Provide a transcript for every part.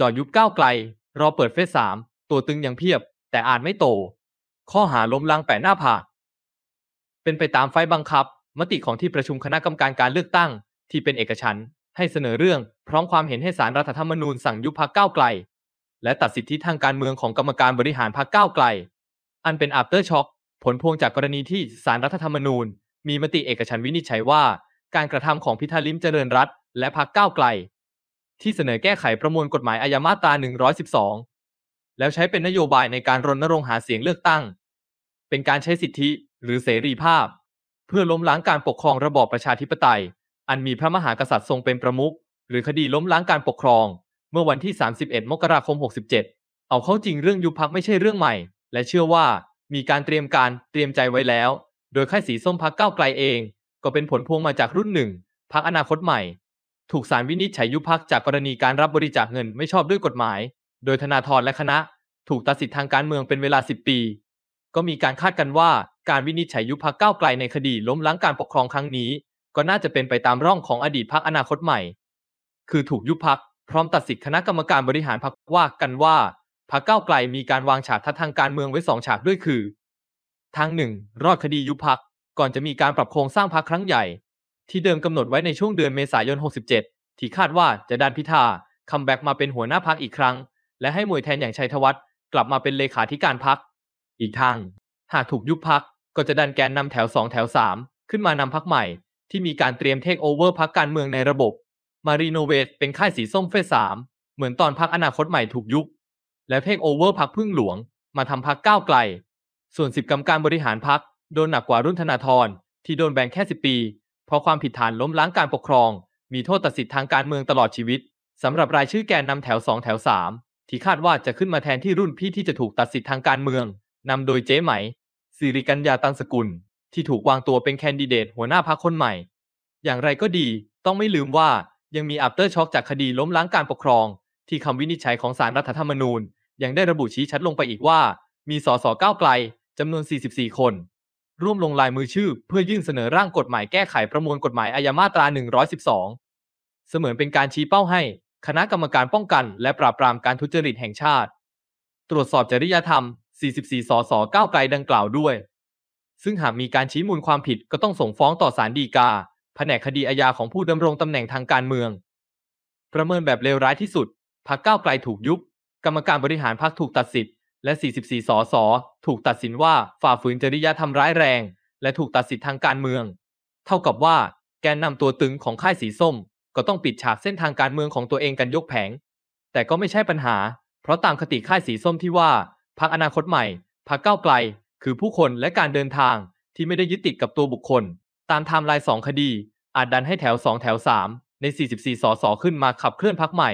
จ่อยุบก้าวไกล รอเปิดเฟสสามตัวตึงยังเพียบแต่อ่านไม่โต ข้อหาล้มล้างแปะหน้าผากเป็นไปตามไฟบังคับ มติของที่ประชุมคณะกรรมการการเลือกตั้ง ที่เป็นเอกฉันท์ให้เสนอเรื่องพร้อมความเห็นให้สารรัฐธรรมนูญ สั่งยุบพักก้าวไกล และตัดสิทธิทางการเมืองของกรรมการบริหารพักก้าวไกลอันเป็นอัปเตอร์ช็อก ผลพวงจากกรณีที่สารรัฐธรรมนูญ มีมติเอกฉันท์วินิจฉัยว่าการกระทำของพิธาลิมเจริญรัตและพักก้าวไกลที่เสนอแก้ไขประมวลกฎหมายอาญามาตรา112 แล้วใช้เป็นนโยบายในการรณรงค์หาเสียงเลือกตั้ง เป็นการใช้สิทธิหรือเสรีภาพ เพื่อล้มล้างการปกครองระบอบประชาธิปไตย อันมีพระมหากษัตริย์ทรงเป็นประมุขหรือคดีล้มล้างการปกครองเมื่อวันที่ 31 มกราคม 67 เอาเข้าจริงเรื่องยุพักไม่ใช่เรื่องใหม่ และเชื่อว่ามีการเตรียมการเตรียมใจไว้แล้ว โดยค่ายสีส้มพักเก้าไกลเองก็เป็นผลพวงมาจากรุ่นหนึ่งพักอนาคตใหม่ถูกศาลวินิจฉัยยุบพักจากกรณีการรับบริจาคเงินไม่ชอบด้วยกฎหมาย โดยธนาธรและคณะถูกตัดสิทธิทางการเมืองเป็นเวลา 10 ปี ก็มีการคาดกันว่าการวินิจฉัยยุบพักก้าวไกลในคดีล้มล้างการปกครองครั้งนี้ ก็น่าจะเป็นไปตามร่องของอดีตพรรคอนาคตใหม่ คือถูกยุบพักพร้อมตัดสิทธิคณะกรรมการบริหารพรรคว่ากันว่าพรรคก้าวไกลมีการวางฉากทัศทางการเมืองไว้สองฉากด้วยคือทางหนึ่ง รอดคดียุบพักก่อนจะมีการปรับโครงสร้างพรรคครั้งใหญ่ที่เดิมกำหนดไว้ในช่วงเดือนเมษายน 67 ที่คาดว่าจะดันพิธาคัมแบ็กมาเป็นหัวหน้าพักอีกครั้ง และให้มวยแทนอย่างชัยธวัฒน์กลับมาเป็นเลขาธิการพัก อีกทาง หากถูกยุบพักก็จะดันแกนนำแถว 2 แถว 3 ขึ้นมานำพักใหม่ ที่มีการเตรียมเทคโอเวอร์พักการเมืองในระบบ มารีโนเวทเป็นค่ายสีส้มเฟสสามเหมือนตอนพักอนาคตใหม่ถูกยุบและเทคโอเวอร์พักพึ่งหลวง มาทำพักก้าวไกล ส่วนสิบกรรมการบริหารพักโดนหนักกว่ารุ่นธนาธรที่โดนแบ่งแค่สิบปีเพราะความผิดฐานล้มล้างการปกครอง มีโทษตัดสิทธิ์ทางการเมืองตลอดชีวิต สำหรับรายชื่อแกนนำแถว 2 แถว 3 ที่คาดว่าจะขึ้นมาแทนที่รุ่นพี่ที่จะถูกตัดสิทธิ์ทางการเมือง นำโดยเจ๊ไหมสิริกัญญาตันสกุล ที่ถูกวางตัวเป็นแคนดิเดตหัวหน้าพรรคคนใหม่ อย่างไรก็ดี ต้องไม่ลืมว่ายังมีอัปเตอร์ช็อกจากคดีล้มล้างการปกครอง ที่คำวินิจฉัยของสารรัฐธรรมนูญยังได้ระบุชี้ชัดลงไปอีกว่า มีสสก้าวไกลจำนวน44คนร่วมลงลายมือชื่อเพื่อยื่นเสนอร่างกฎหมายแก้ไขประมวลกฎหมายอาญามาตรา 112 เสมือนเป็นการชี้เป้าให้ คณะกรรมการป้องกันและปราบปรามการทุจริตแห่งชาติ ตรวจสอบจริยธรรม 44 สสก้าวไกลดังกล่าวด้วย ซึ่งหากมีการชี้มูลความผิดก็ต้องส่งฟ้องต่อศาลฎีกา แผนกคดีอาญาของผู้ดำรงตำแหน่งทางการเมือง ประเมินแบบเลวร้ายที่สุดพรรคก้าวไกลถูกยุบกรรมการบริหารพรรคถูกตัดสิทธิและ 44 สส ถูกตัดสินว่าฝ่าฝืนจริยธรรมร้ายแรง และถูกตัดสิทธิทางการเมือง เท่ากับว่าแกนนำตัวตึงของค่ายสีส้ม ก็ต้องปิดฉากเส้นทางการเมืองของตัวเองกันยกแผง แต่ก็ไม่ใช่ปัญหา เพราะตามคติค่ายสีส้มที่ว่า พักอนาคตใหม่พักก้าไกล คือผู้คนและการเดินทางที่ไม่ได้ยึดติดกับตัวบุคคล ตามไทม์ไลน์2คดี อาจดันให้แถว2แถว3ใน 44 สส ขึ้นมาขับเคลื่อนพักใหม่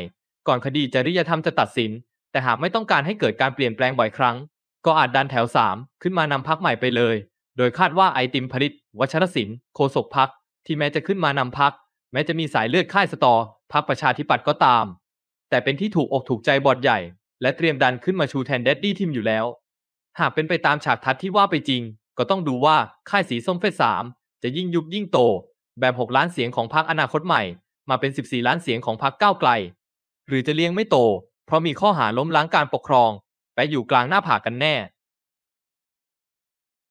ก่อนคดีจริยธรรมจะตัดสินแต่หากไม่ต้องการให้เกิดการเปลี่ยนแปลงบ่อยครั้ง ก็อาจดันแถว 3 ขึ้นมานำพักใหม่ไปเลย โดยคาดว่าไอติมผลิตวัชรศิลป์โคศกพัก ที่แม้จะขึ้นมานำพัก แม้จะมีสายเลือดค่ายสตอ พักประชาธิปัตย์ก็ตาม แต่เป็นที่ถูกอกถูกใจบอดใหญ่ และเตรียมดันขึ้นมาชูแทนเดดดี้ทีมอยู่แล้ว หากเป็นไปตามฉากทัดที่ว่าไปจริง ก็ต้องดูว่าค่ายสีส้มเฟสสามจะยิ่งยุบยิ่งโตแบบ6ล้านเสียงของพักอนาคตใหม่มาเป็น 14 ล้านเสียงของพักก้าวไกลหรือจะเลี้ยงไม่โตเพราะมีข้อหาล้มล้างการปกครอง ไปอยู่กลางหน้าผากกันแน่